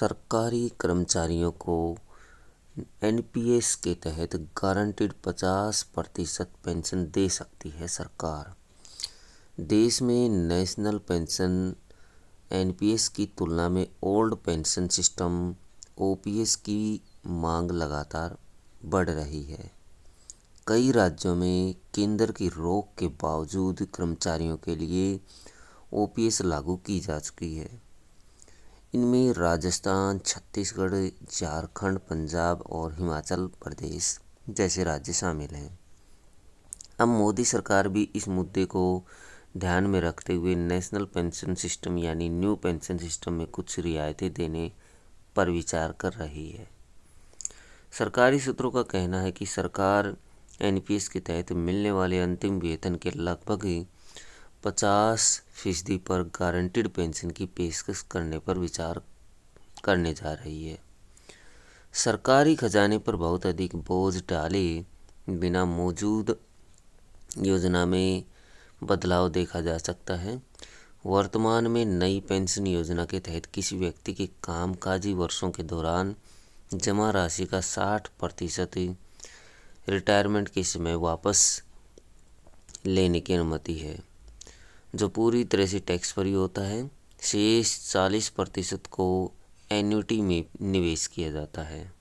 सरकारी कर्मचारियों को एनपीएस के तहत गारंटीड 50 प्रतिशत पेंशन दे सकती है सरकार देश में नेशनल पेंशन एनपीएस की तुलना में ओल्ड पेंशन सिस्टम ओपीएस की मांग लगातार बढ़ रही है कई राज्यों में केंद्र की रोक के बावजूद कर्मचारियों के लिए ओपीएस लागू की जा चुकी है इनमें राजस्थान छत्तीसगढ़ झारखंड पंजाब और हिमाचल प्रदेश जैसे राज्य शामिल हैं अब मोदी सरकार भी इस मुद्दे को ध्यान में रखते हुए नेशनल पेंशन सिस्टम यानी न्यू पेंशन सिस्टम में कुछ रियायतें देने पर विचार कर रही है सरकारी सूत्रों का कहना है कि सरकार एनपीएस के तहत मिलने वाले अंतिम वेतन के लगभग पचास फीसदी पर गारंटिड पेंशन की पेशकश करने पर विचार करने जा रही है सरकारी खजाने पर बहुत अधिक बोझ डाले बिना मौजूद योजना में बदलाव देखा जा सकता है वर्तमान में नई पेंशन योजना के तहत किसी व्यक्ति के कामकाजी वर्षों के दौरान जमा राशि का 60 प्रतिशत रिटायरमेंट के समय वापस लेने की अनुमति है जो पूरी तरह से टैक्स फ्री होता है शेष चालीस प्रतिशत को एन्यूटी में निवेश किया जाता है